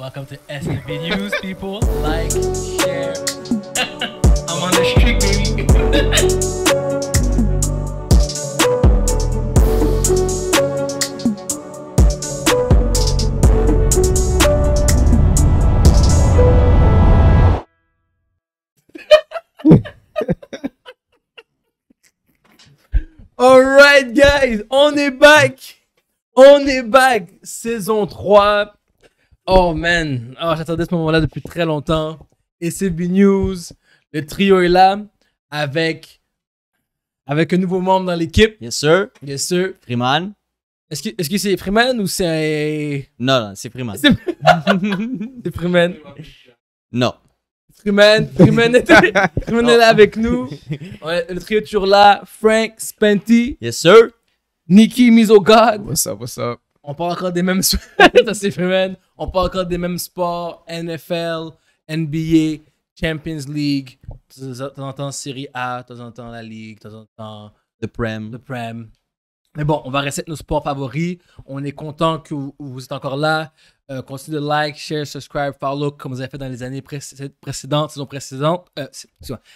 Welcome to STV News, people. Like, share. I'm on the street, baby. Alright guys, on est back! On est back! Saison 3, Oh man, ah, j'attendais ce moment-là depuis très longtemps. Et c'est News, le trio est là avec, avec un nouveau membre dans l'équipe. Yes sir. Yes sir. Freeman. Est-ce que, ce c'est Freeman ou c'est... Non, non, c'est Freeman. C'est, Freeman. Non. Freeman, Freeman, est, là avec nous. le trio est toujours là. Frank Spenty. Yes sir. Nikki Mizogod. Oh what's up, what's up on parle encore des mêmes on parle encore des mêmes sports, NFL, NBA, Champions League, de temps en temps Serie A, de temps en temps la Ligue, de temps en temps The Prem. The Prem. Mais bon, on va rester avec nos sports favoris. On est content que vous, êtes encore là. Euh, continuez de like, share, subscribe, follow comme vous avez fait dans les années précédentes, saison précédente, euh,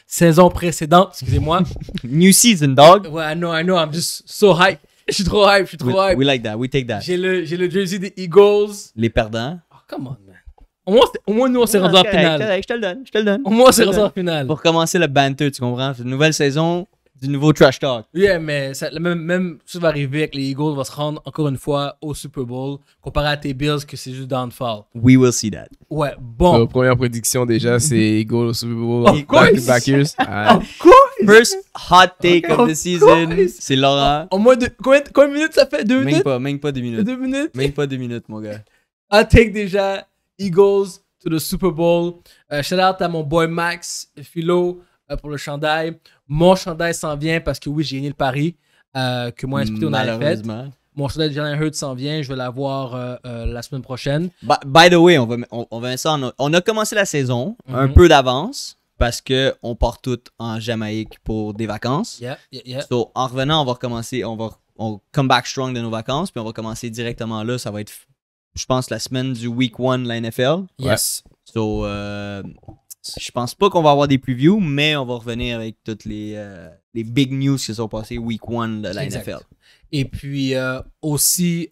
saison précédente, excusez-moi. New season, dog. Ouais, I know, I know, I'm just so hyped. Je suis trop hype, je suis trop hype. We like that, we take that. J'ai le, le jersey des Eagles. Les perdants. Oh, come on, man. Au moins, nous, on s'est rendu en finale. Je te le donne, je te le donne. Au moins, on s'est rendu en finale. Pour commencer le banter, tu comprends? C'est Une nouvelle saison, du nouveau trash talk. Yeah, mais même, même ça va arriver avec les Eagles, on va se rendre encore une fois au Super Bowl, comparé à tes Bills que c'est juste downfall. We will see that. Ouais, bon. première prédiction déjà, c'est Eagles au Super Bowl. Of course. Backers. Ah. of course. First hot take of the season, c'est Laurent. En, moins de. Combien, combien, de minutes ça fait Deux minutes pas, Même pas deux minutes. Deux minutes Même pas deux minutes, mon gars. Hot take déjà. Eagles to the Super Bowl. Euh, shout out à mon boy Max Philo euh, pour le chandail. Mon chandail s'en vient parce que oui, j'ai gagné le pari euh, que moi, expliqué, on a fait. Mon chandail de Jalen Hurts s'en vient. Je vais l'avoir la semaine prochaine. By, the way, on va, on, va ça. a, commencé la saison un mhm. peu d'avance parce que on part tout en Jamaïque pour des vacances. So, en revenant, on va recommencer, on va on come back strong de nos vacances, puis on va commencer directement là. Ça va être, je pense, la semaine du week one la NFL. Yes. So, euh, je pense pas qu'on va avoir des previews, mais on va revenir avec toutes les, euh, les big news qui sont passées week one de la NFL. Et puis euh, aussi,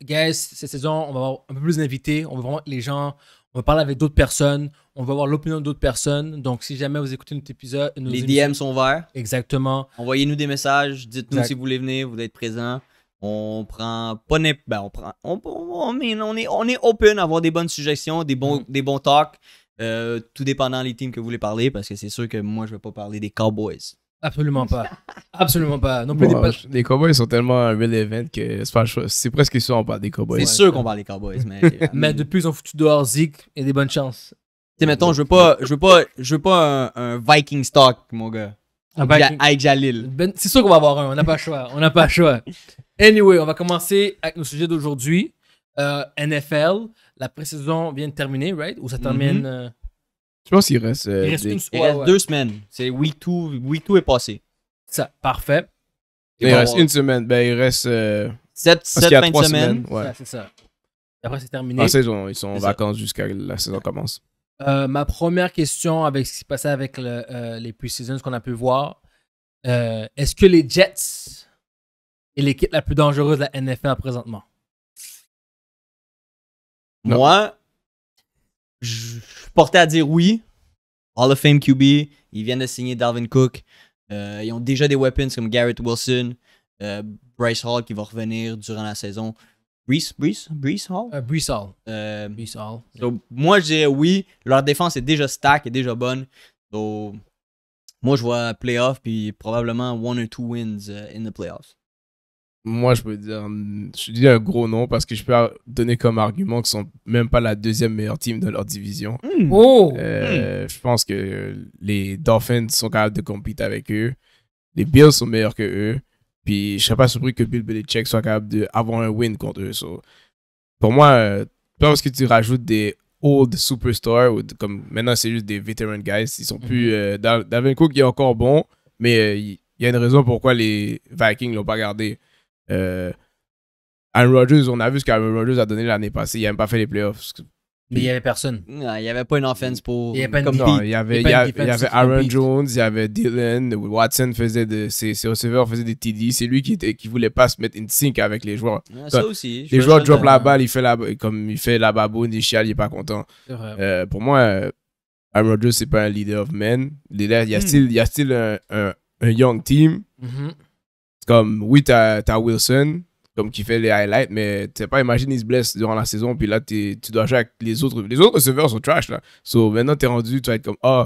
guys, cette saison, on va avoir un peu plus d'invités. On va vraiment les gens on va parler avec d'autres personnes. On va avoir l'opinion d'autres personnes. Donc, si jamais vous écoutez notre épisode. les DM sont ouverts. Exactement. Envoyez-nous des messages. Dites-nous si vous voulez venir. Vous êtes présent. On prend pas ben, on prend on, est on open à avoir des bonnes suggestions, des bons mm-hmm. des bons talks, euh, tout dépendant les teams que vous voulez parler parce que c'est sûr que moi je vais pas parler des Cowboys. Absolument pas. Absolument pas. Non plus des pas... Les Cowboys sont tellement un real event que C'est presque sûr qu'on parle des Cowboys. C'est sûr qu'on parle des Cowboys, mais. mais euh, plus ils ont foutu dehors Zeke et des bonnes chances. Tu mettons, je veux pas, je veux pas, je veux pas un, Viking stock, mon gars. Un Viking. Avec Jalil. Ben, c'est sûr qu'on va avoir un. On n'a pas le choix. On n'a pas le choix. Anyway, on va commencer avec nos sujets d'aujourd'hui. Euh, NFL, la pré-saison vient de terminer, right? Ou ça mm-hmm. termine. Euh, je pense qu'il reste. Euh, il reste, il reste deux semaines. C'est week week est passé. Ça, parfait. il reste une semaine. Ben, il reste. Euh... Sept, fins de semaine. C'est ça. Après, c'est terminé. Ah, saison, ils sont en vacances jusqu'à la saison commence. Euh, ma première question avec ce qui se passait avec euh, les pre-seasons qu'on a pu voir, est-ce que les Jets est l'équipe la plus dangereuse de la NFL présentement? Moi, je suis porté à dire oui. Hall of Fame QB, ils viennent de signer Dalvin Cook. Euh, ils ont déjà des weapons comme Garrett Wilson, euh, Bryce Hall qui va revenir durant la saison. Brees, Brees, Hall? Euh, Brees Hall. Brees Hall. moi, je dirais oui. Leur défense est déjà stack, est déjà bonne. donc moi, je vois playoff, puis probablement one or two wins in the playoffs moi, je peux dire, je dis un gros nom parce que je peux donner comme argument qu'ils sont même pas la deuxième meilleure team de leur division. Hmm. Oh. Euh, je pense que les Dolphins sont capables de compter avec eux. Les Bills sont meilleurs que eux. Puis je serais pas surpris que Bill Belichick soit capable d'avoir un win contre eux. pour moi, euh, pas parce que tu rajoutes des old superstars ou comme maintenant c'est juste des veteran guys, ils sont plus. Mhm. Euh, Cook est encore bon, mais euh, il y, y a une raison pourquoi les Vikings l'ont pas gardé. Euh, Aaron Rodgers, on a vu ce qu'Aaron Rodgers a donné l'année passée. Il n'a même pas fait les playoffs. Mais il n'y avait personne. il n'y avait pas une offense pour. Il n'y avait, comme ça. il y avait, il y avait, Aaron Jones, il y avait Dylan, Watson faisait ses, receveurs faisaient des TD. C'est lui qui ne voulait pas se mettre in sync avec les joueurs. ça aussi. Les joueurs drop la balle, il fait comme il fait la baboune, il chiale, il n'est pas content. Euh, pour moi, euh, Aaron Rodgers, ce n'est pas un leader of men. Il y a, style, hmm. still, il y a un, un, young team. Mm comme, oui, t'as as Wilson, comme qui fait les highlights, mais tu sais pas, imagine, il se blesse durant la saison, puis là, tu dois jouer avec les autres. Les autres receveurs sont trash, là. So, maintenant, t'es rendu, tu vas être comme, oh.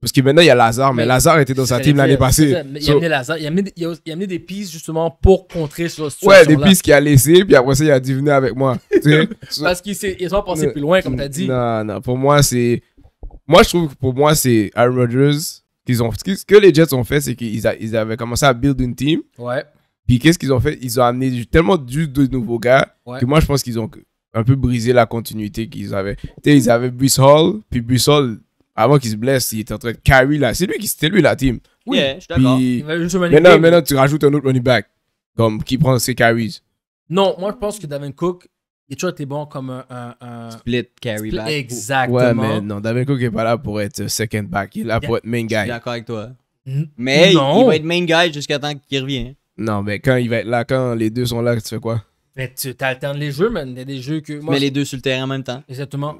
Parce que maintenant, il y a Lazare, mais, mais Lazare était dans sa team l'année passée. il, y a amené Lazare, il, a il, a, amené des pistes, justement, pour contrer sur situation Ouais, des pistes qu'il a laissées, puis après ça, il a dit, avec moi. Parce qu'ils sont pensé plus loin, comme t'as dit. Non, non, pour moi, c'est. Moi, je trouve que pour moi, c'est Aaron Rodgers ont, ce que les Jets ont fait, c'est qu'ils ils avaient commencé à build une team. Ouais. Puis qu'est-ce qu'ils ont fait Ils ont amené tellement de nouveaux gars que moi, je pense qu'ils ont un peu brisé la continuité qu'ils avaient. ils avaient Bruce Hall, puis Bruce Hall, avant qu'il se blesse, il était en train de carry là. C'est lui qui c'était lui la team. Oui, je suis d'accord. Maintenant, tu rajoutes un autre running back, comme qui prend ses carries. Non, moi je pense que Davin Cook, tu vois, t'es bon comme un. Split carry back. Exactement. Ouais, mais non, Davin Cook n'est pas là pour être second back. Il est là pour être main guy. Je suis d'accord avec toi. mais Il, va être main guy jusqu'à temps qu'il revienne. Non, mais quand il va être là, quand les deux sont là, tu fais quoi Mais tu alternes les jeux, man. Il y a des jeux que. Moi, mais les deux sur le terrain en même temps. Exactement.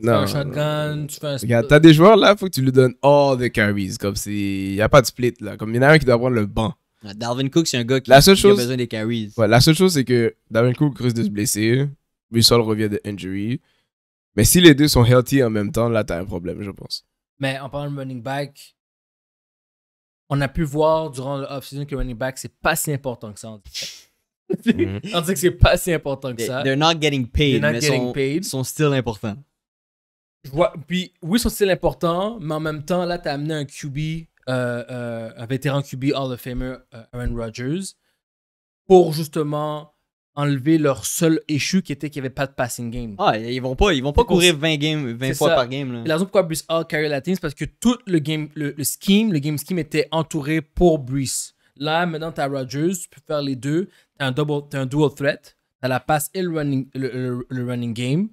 Non. Tu fais un shotgun, tu fais un split. Regarde, t'as des joueurs là, faut que tu lui donnes all the carries. Comme si. Il n'y a pas de split là. Comme il y en a un qui doit prendre le banc. Darwin Cook, c'est un gars qui, a besoin des carries. Ouais, la seule chose, c'est que Davin Cook risque de se blesser. Bussol revient de injury. Mais si les deux sont healthy en même temps, là, t'as un problème, je pense. Mais en parlant de running back, on a pu voir durant loff season que running back, c'est pas si important que ça. on dit mhm. que c'est pas si important que ça. They're not getting paid, mais ils sont, ils sont still importants. Je vois, puis, oui, sont still importants, mais en même temps, là, t'as amené un QB, euh, euh, un vétéran QB all of Famer, euh, Aaron Rodgers, pour justement enlever leur seul échou qui était qu'il n'y avait pas de passing game. Ah, ils vont pas, ils vont pas courir 20 20 fois par game. Là. La raison pourquoi Bruce Hall carry la team, c'est parce que tout le game, le, scheme, le game scheme était entouré pour Bruce Là, maintenant, tu as Rodgers, tu peux faire les deux. Tu as un double, as un dual threat. Tu as la passe et le running, le running game.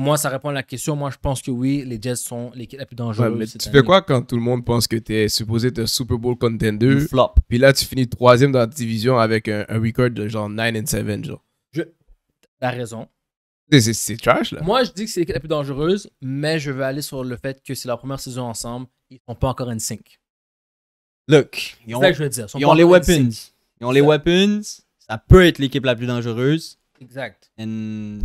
Moi, ça répond à la question. Moi, je pense que oui, les Jets sont l'équipe la plus dangereuse. tu fais quoi quand tout le monde pense que tu es supposé être un Super Bowl contender? flop. Puis là, tu finis troisième dans la division avec un, record de genre 9 and 7. Genre. T'as raison. C'est trash, là. Moi, je dis que c'est l'équipe la plus dangereuse, mais je veux aller sur le fait que c'est la première saison ensemble. Ils sont pas encore une 5 Look, C'est ça que je veux dire. ils ont les weapons. Ils ont les weapons. Ça peut être l'équipe la plus dangereuse. Exact.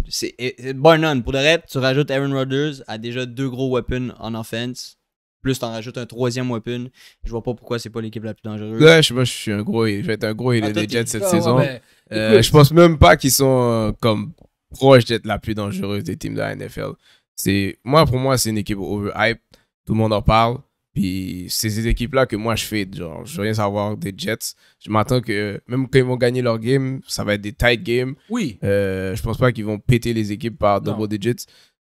C'est bar none. Pour le reste, tu rajoutes Aaron Rodgers a déjà deux gros weapons en offense. Plus tu en rajoutes un troisième weapon. Je vois pas pourquoi c'est pas l'équipe la plus dangereuse. Ouais, je sais pas, je suis un gros. Je vais être un gros il ah, cette saison. Euh, ben, je pense même pas qu'ils sont euh, comme proches d'être la plus dangereuse des teams de la NFL. Moi, pour moi, c'est une équipe overhype. Tout le monde en parle. Puis c'est ces équipes-là que moi je fais. Genre, je veux rien savoir des Jets. Je m'attends que même quand ils vont gagner leur game, ça va être des tight games. Oui. Euh, je pense pas qu'ils vont péter les équipes par double digits.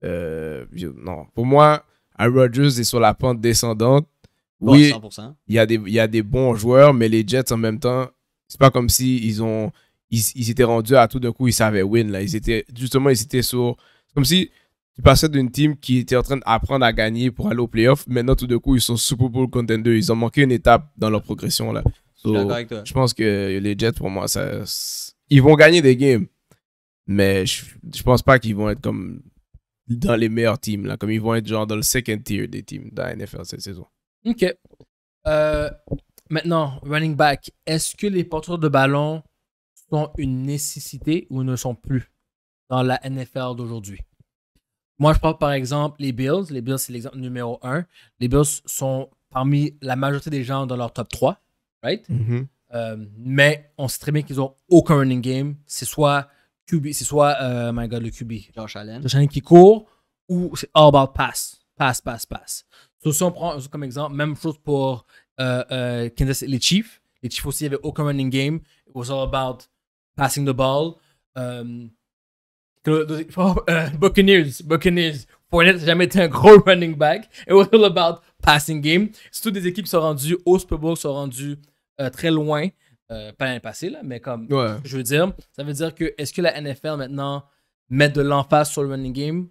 Euh, non. Pour moi, Aaron Rodgers est sur la pente descendante. Oui, il y, a des, il y a des bons joueurs, mais les Jets en même temps, c'est pas comme si ils ont ils, ils étaient rendus à tout d'un coup, ils savaient win. Là. Ils étaient, justement, ils étaient sur. comme si tu passais d'une team qui était en train d'apprendre à gagner pour aller au playoff. Maintenant, tout de coup, ils sont Super Bowl contender, Ils ont manqué une étape dans leur progression. Là. je, pense que les Jets, pour moi, ça, ils vont gagner des games. Mais je, je pense pas qu'ils vont être comme dans les meilleurs teams. Là, comme ils vont être genre dans le second tier des teams dans la NFL cette saison. OK. Euh, maintenant, running back, est-ce que les porteurs de ballon sont une nécessité ou ne sont plus dans la NFL d'aujourd'hui? Moi, je prends par exemple les Bills. Les Bills, c'est l'exemple numéro un. Les Bills sont parmi la majorité des gens dans leur top 3, right? Mm-hmm. Euh, mais on sait très bien qu'ils ont aucun running game. C'est soit QB, c'est soit, euh, my God, le QB, Josh Allen. Josh Allen qui court ou c'est all about pass. Pass, pass, pass. Donc, si on prend comme exemple, même chose pour euh, euh, les Chiefs. Les Chiefs aussi, il aucun running game. It was all about passing the ball. Oh, uh, Buccaneers, Buccaneers. Fournette n'a jamais été un gros running back. It was all about passing game. toutes les équipes sont rendues au Super Bowl, sont rendues euh, très loin. Euh, pas l'année passée, mais comme je veux dire, ça veut dire que est-ce que la NFL maintenant met de l'emphase sur le running game?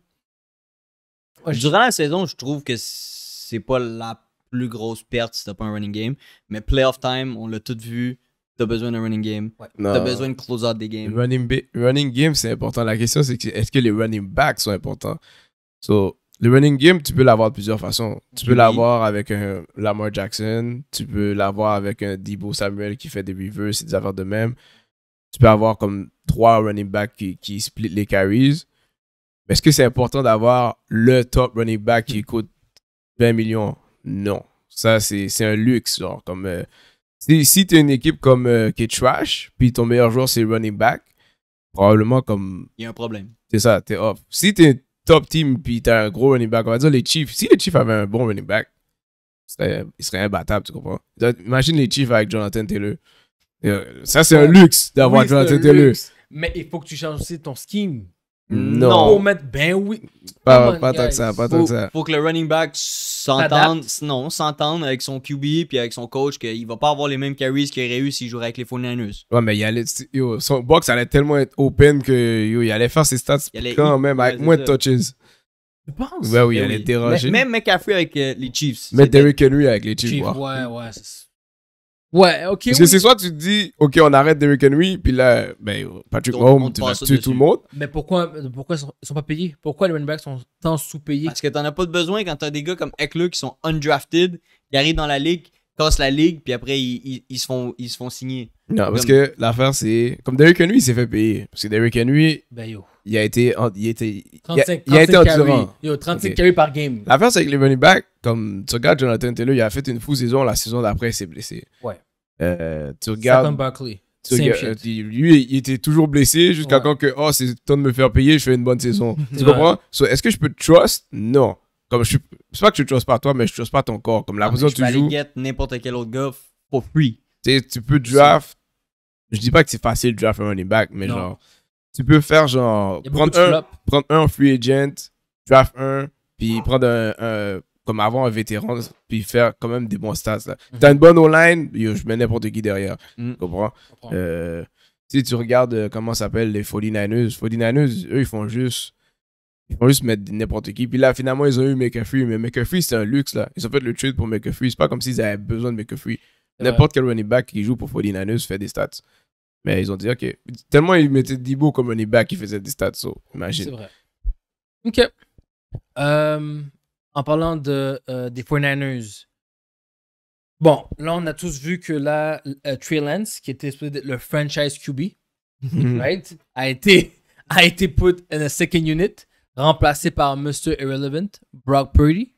Durant la saison, je trouve que c'est pas la plus grosse perte si t'as pas un running game. Mais playoff time, on l'a tout vu. T'as besoin d'un running game. T'as besoin de close out des games. Running, running game, c'est important. La question, c'est que, est-ce que les running backs sont importants? So, le running game, tu peux l'avoir de plusieurs façons. Tu peux l'avoir avec un Lamar Jackson. Tu peux l'avoir avec un Debo Samuel qui fait des reverse et des affaires de même. Tu peux avoir comme trois running backs qui, qui split les carries. est-ce que c'est important d'avoir le top running back qui coûte 20 millions? Non. Ça, c'est, c'est un luxe. Genre, comme. Euh, si tu es une équipe comme euh, qui est trash, puis ton meilleur joueur c'est running back, probablement comme. Il y a un problème. C'est ça, t'es off. Si t'es une top team puis t'as un gros running back, on va dire les Chiefs. Si les Chiefs avaient un bon running back, ils seraient il tu comprends? Imagine les Chiefs avec Jonathan Taylor. Euh, ça, c'est un luxe d'avoir Jonathan Taylor. Mais il faut que tu changes aussi ton scheme. Non. Pour mettre, ben oui. Pas, oh tant que ça, pas tant que ça. Faut que le running back s'entende, non, s'entende avec son QB puis avec son coach qu'il va pas avoir les mêmes carries qu'il aurait eu s'il jouerait avec les 49 Ouais, mais il allait, son box allait tellement être open que, il allait faire ses stats quand même avec moins de touches. Je pense. Ouais, oui, il ben allait déranger. Même McCaffrey avec euh, les Chiefs. Mais Derrick Henry avec les Chiefs. ouais, ouais, c'est Ouais, ok. Parce que c'est soit tu te dis, ok, on arrête Derrick Henry, puis là, ben, Patrick Mahomes, tu vas tuer tout le monde. Mais pourquoi, pourquoi ils sont pas payés Pourquoi les running backs sont tant sous-payés Parce que t'en as pas de besoin quand t'as des gars comme Eckler qui sont undrafted, ils arrivent dans la ligue, cassent la ligue, puis après ils, ils, se, font, ils se font signer. Non, parce que l'affaire c'est. Comme Derrick Henry, il s'est fait payer. Parce que Derrick Henry. Ben yo il a été. Il a été, 35, il a, 35 il été par game. L'affaire, c'est que les running back, comme tu regardes Jonathan Taylor, il a fait une fou saison, la saison d'après, il s'est blessé. Ouais. Euh, tu regardes. Saquon Barkley. Euh, lui, il était toujours blessé jusqu'à quand que, oh, c'est temps de me faire payer, je fais une bonne saison. tu comprends? Est-ce que je peux te trust? Non. Comme je c'est pas que je te trust pas toi, mais je trust pas ton corps. Comme la raison, ah, tu joues. Tu n'importe quel autre gars for free. Tu peux draft. Je dis pas que c'est facile de draft un running back, mais genre tu peux faire genre prendre un, free agent, draft un, puis prendre un, comme avant un vétéran, puis faire quand même des bons stats. Là. Mhm. T'as une bonne online, je mets n'importe qui derrière. Mhm. comprends? Euh, si tu regardes euh, comment s'appelle les 49ers, 49ers, eux, ils font juste. Ils font juste mettre n'importe qui. Puis là, finalement, ils ont eu Free, Mais Free c'est un luxe, là. Ils ont fait le trade pour McAfee. C'est pas comme s'ils avaient besoin de Make-Free. N'importe quel running back qui joue pour 49ers fait des stats. Mais ils ont dit, OK. Tellement ils mettaient Dibo comme un back qui faisait des stats, ça imagine. C'est vrai. OK. Euh, en parlant de, euh, des 49ers, bon, là, on a tous vu que là, euh, Trey Lance, qui était le franchise QB, a été, a été put in a second unit, remplacé par Mr. Irrelevant, Brock Purdy.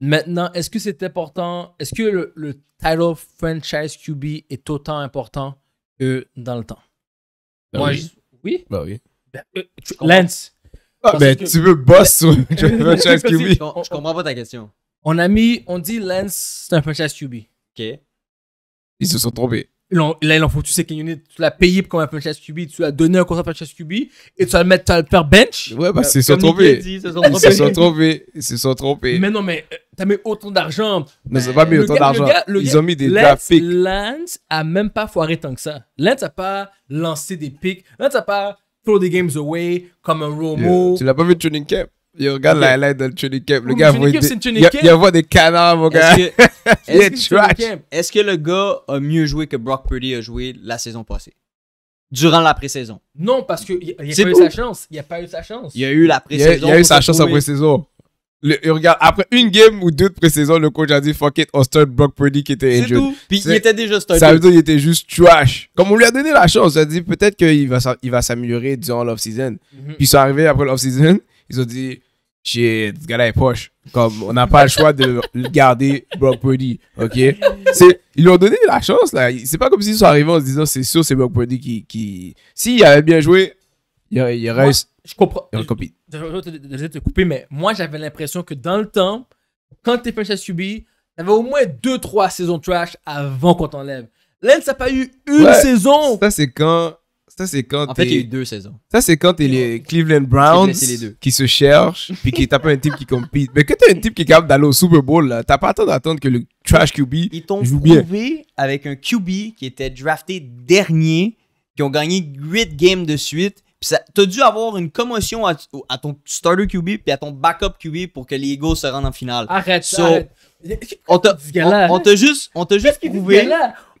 Maintenant, est-ce que c'est important? Est-ce que le title franchise QB est autant important eux dans le temps. Ben oui. Bah oui? Ben ben, euh, Lance. tu... Ah, tu veux boss sur franchise QB? Je, comprends pas ta question. On a mis, on dit Lance, c'est un French QB. Ok. Ils se sont trompés là, il en faut, tu sais, Kenyon tu l'as payé comme un chasse QB, tu l'as donné un contrat à franchise QB, et tu vas le mettre, tu vas le faire bench. Ouais, bah, c'est se sont trompés. Ils se sont trompés. Ils se sont trompés. Mais non, mais euh, t'as mis autant d'argent. Mais c'est pas mis autant d'argent. Ils ont mis des draft Lance a même pas foiré tant que ça. Lance a pas lancé des picks. Lance a pas throw des games away comme un Romo. Tu l'as pas vu tuning camp. Il regarde okay. la highlight dans le training camp. Le gars il, y a, voit des canards, mon gars. est trash. est ce que, le gars a mieux joué que Brock Purdy a joué la saison passée? Durant la pré-saison. Non, parce qu'il n'a pas eu sa chance. Il n'a pas eu sa chance. Il a eu la pré-saison. Il, a eu sa chance en pré-saison. regarde, après une game ou deux de pré-saison, le coach a dit fuck it, on start Brock Purdy qui était injured. Puis il était déjà started. Ça veut dire qu'il était juste trash. Comme on lui a donné la chance, il a dit peut-être qu'il va, va s'améliorer durant l'off-season. Mhm. Puis ils sont arrivés après l'off-season, ils ont dit shit, ce gars-là est Comme, on n'a pas le choix de garder Brock Purdy, ok? Ils lui ont donné la chance, là. C'est pas comme s'ils sont arrivés en se disant, c'est sûr, c'est Brock Purdy qui... qui... S'il avait bien joué, il, reste aurait... je comprends. Il aurait te couper, mais moi, j'avais l'impression que dans le temps, quand t'es subi, à y avait au moins 2-3 saisons trash avant qu'on t'enlève. ça n'a pas eu une saison. Ça, c'est quand ça, c'est quand. En fait, il y a eu deux saisons. Ça, c'est quand t'es les Cleveland Browns qui se cherchent, puis qui tapent un type qui compite. Mais quand t'as un type qui est capable d'aller au Super Bowl, t'as pas à temps d'attendre que le trash QB. Ils t'ont trouvé avec un QB qui était drafté dernier, qui ont gagné 8 games de suite. Puis t'as dû avoir une commotion à, ton starter QB puis à ton backup QB pour que les Eagles se rendent en finale. Arrête, ça. On hein? t'a juste, on t'a juste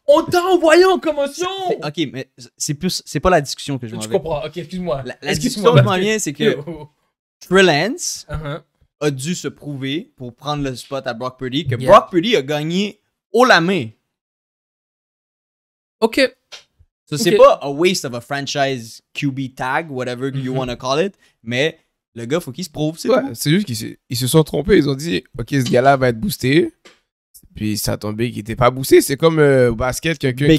on t'a envoyé en commotion! Ok, mais c'est plus. C'est pas la discussion que je m'en Je comprends, ok, excuse-moi. La, la excuse discussion que vient, c'est que Trillance uh-huh. a dû se prouver pour prendre le spot à Brock Purdy, que Brock Purdy a gagné haut la main. Ok. So, c'est pas a waste of a franchise QB tag, whatever you mm-hmm. want to call it, mais le gars, faut qu'il se prouve, c'est ouais, C'est juste qu'ils se sont trompés. Ils ont dit, OK, ce gars-là va être boosté. Puis ça tombait qu'il était pas boussé. C'est comme euh, au basket, quelqu'un qui,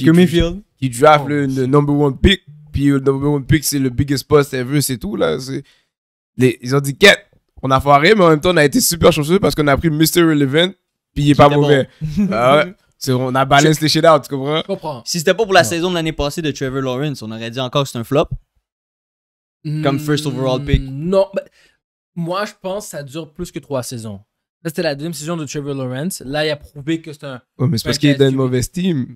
qui draft le, oh, number one pick. Puis le number one pick, c'est le biggest post ever, c'est tout. là. ils ont dit, quête, on a foiré, mais en même temps, on a été super chanceux parce qu'on a pris Mr. Relevant, puis il est pas mauvais. Ah on a balancé les shit out, tu comprends? Je comprends. Si c'était pas pour la saison de l'année passée de Trevor Lawrence, on aurait dit encore que c'est un flop. Comme first overall pick. Mm, non, ben, moi je pense que ça dure plus que trois saisons. Là, c'était la deuxième saison de Trevor Lawrence. Là, il a prouvé que c'est un. Ouais, mais c'est parce qu'il est dans une mauvaise team.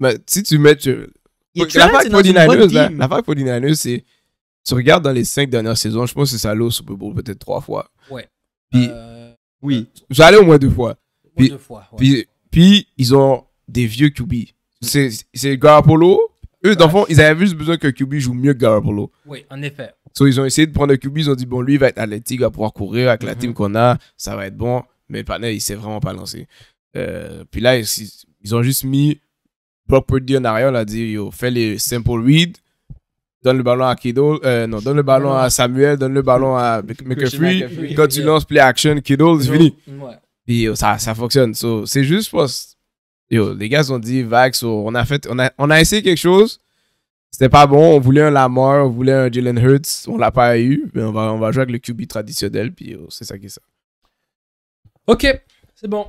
Mais si tu mets. Tu... La la 49ers, c'est. Tu regardes dans les cinq dernières saisons, je pense que c'est l'a au Super Bowl peut-être trois fois. Ouais. Puis. Euh, oui. J'allais au moins deux fois. puis, deux fois. Puis, ils ont des vieux QB. C'est Garapolo ils avaient juste besoin que QB joue mieux que Oui, en effet. ils ont essayé de prendre le QB, ils ont dit, bon, lui, il va être athlétique, il va pouvoir courir avec la mm-hmm. team qu'on a, ça va être bon. Mais le panel, il s'est vraiment pas lancé. Euh, puis là, ils, ils, ont juste mis Brock dire en arrière, on a dit, yo, fais les simple reads, donne le ballon à Kiddo, euh, non, donne le ballon à Samuel, donne le ballon à McAfee. Quand tu lances play action, Kiddo, c'est fini. ça, ça fonctionne. c'est juste, pour Yo, les gars ont dit Vax, on a fait, on a, on a essayé quelque chose. C'était pas bon. On voulait un Lamar, on voulait un Jalen Hurts. On l'a pas eu. on va, on va jouer avec le QB traditionnel. Puis oh, c'est ça qui est ça. Ok, c'est bon.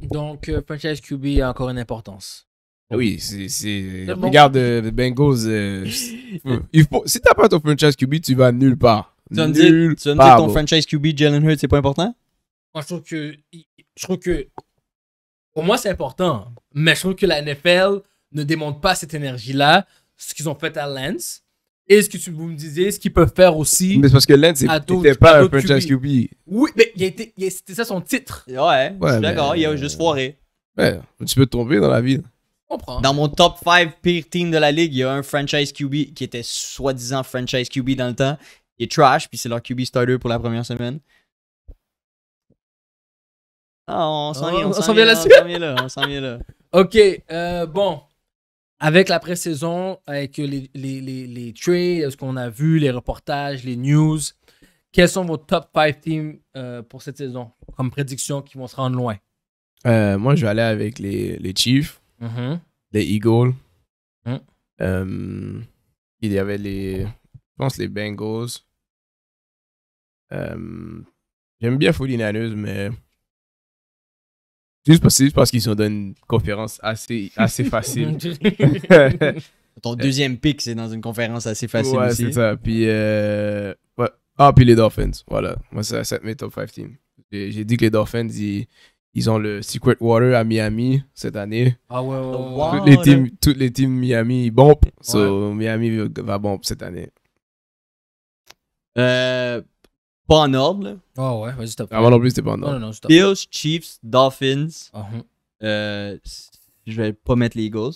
Donc, euh, franchise QB a encore une importance. Oui, c'est. Regarde Bengals. si t'as pas ton franchise QB, tu vas nulle part. Tu vas me dire, ton franchise QB, Jalen Hurts, c'est pas important? Moi, je trouve que. Je trouve que pour moi, c'est important. Mais je trouve que la NFL ne démontre pas cette énergie-là, ce qu'ils ont fait à Lens. Et ce que tu, vous me disiez, ce qu'ils peuvent faire aussi. Mais c'est parce que Lance n'était pas un franchise QB. Oui, mais c'était ça son titre. Ouais, je suis d'accord, il a juste foiré. Ouais, tu peux te tromper dans la vie. Comprends. Dans mon top 5 pire team de la ligue, il y a un franchise QB qui était soi-disant franchise QB dans le temps. Il est trash, puis c'est leur QB starter pour la première semaine. Ah, on s'en vient, là-dessus. On s'en vient là, OK, euh, bon. Avec la pré-saison, avec les, les, les, trades, ce qu'on a vu, les reportages, les news, quels sont vos top 5 teams euh, pour cette saison comme prédiction qui vont se rendre loin? Euh, moi, je vais aller avec les, les Chiefs, mm-hmm. les Eagles. Mm. il y avait les, pense, les Bengals. J'aime bien 49 mais Juste parce, juste parce qu'ils sont dans une conférence assez, assez facile. Ton euh, deuxième pick, c'est dans une conférence assez facile aussi. Ouais, c'est ça. Puis, euh, Ah, puis les Dolphins. Voilà. Moi, ça, ça mes top 5 teams. J'ai dit que les Dolphins, ils, ils, ont le Secret Water à Miami cette année. Ah ouais, ouais, toutes, les teams, toutes les teams Miami, ils bombent. So, Miami va bomber cette année. Euh, pas en ordre. Là. Ah ouais, vas-y, t'as Ah, Avant plus, c'était pas en ordre. Non, non, Bills, Chiefs, Dolphins. Ah, hum. euh, je vais pas mettre les Eagles.